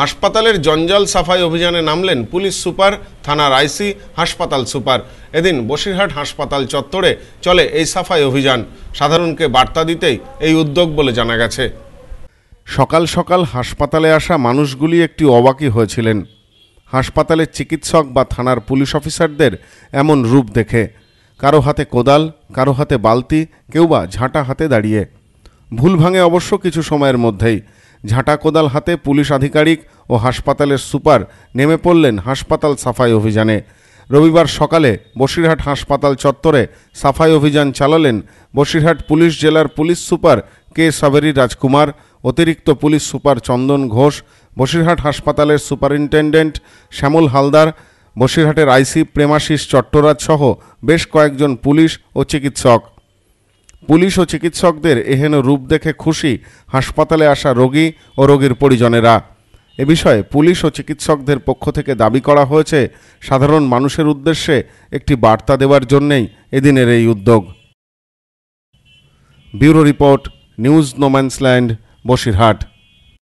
হাসপাতালের জঞ্জাল সাফাই অভিযানে নামলেন পুলিশ সুপার থানার আইসি হাসপাতাল সুপার এদিন বসিরহাট হাসপাতাল চত্বরে চলে এই সাফাই অভিযান সাধারণকে বার্তা দিতেই এই উদ্যোগ বলে জানা গেছে সকাল সকাল হাসপাতালে আসা মানুষগুলি একটি অবাকি হয়েছিলেন হাসপাতালের চিকিৎসক বা থানার পুলিশ অফিসারদের এমন রূপ দেখে কারো হাতে কোদাল কারো হাতে বালতি কেউ বা ঝাঁটা হাতে দাঁড়িয়ে ভুল ভাঙে অবশ্য কিছু সময়ের মধ্যেই ঝাঁটা কোদাল হাতে পুলিশ আধিকারিক ও হাসপাতালের সুপার নেমে পড়লেন হাসপাতাল সাফাই অভিযানে রবিবার সকালে বসিরহাট হাসপাতাল চত্বরে সাফাই অভিযান চালালেন বসিরহাট পুলিশ জেলার police super K Saberi Rajkumar অতিরিক্ত পুলিশ সুপার চন্দন ঘোষ বসিরহাট হাসপাতালের সুপারিনটেন্ডেন্ট শ্যামল হালদার বসিরহাটের আইসি প্রেমাশিস চট্টরাজ সহ বেশ কয়েকজন পুলিশ ও চিকিৎসক পুলিশ ও চিকিৎসকদের এহেন রূপ দেখে খুশি হাসপাতালে আসা রোগী ও রোগীর পরিজনেরা এ বিষয়ে পুলিশ ও চিকিৎসকদের পক্ষ থেকে দাবি করা হয়েছে সাধারণ মানুষের উদ্দেশ্যে একটি বার্তা দেওয়ার জন্যেই এদিনের এই উদ্যোগ bureau report news no man's land Basirhat